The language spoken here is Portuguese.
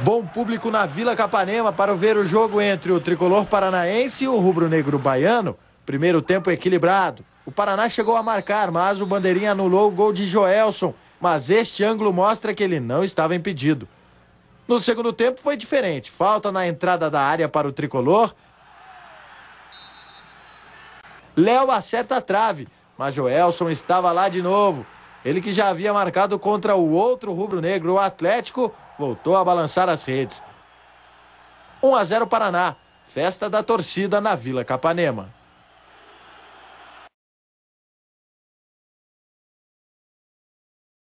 Bom público na Vila Capanema para ver o jogo entre o tricolor paranaense e o rubro-negro baiano. Primeiro tempo equilibrado. O Paraná chegou a marcar, mas o Bandeirinha anulou o gol de Joelson. Mas este ângulo mostra que ele não estava impedido. No segundo tempo foi diferente. Falta na entrada da área para o tricolor. Léo acerta a trave, mas Joelson estava lá de novo. Ele que já havia marcado contra o outro rubro-negro, o Atlético, voltou a balançar as redes. 1 a 0 Paraná. Festa da torcida na Vila Capanema.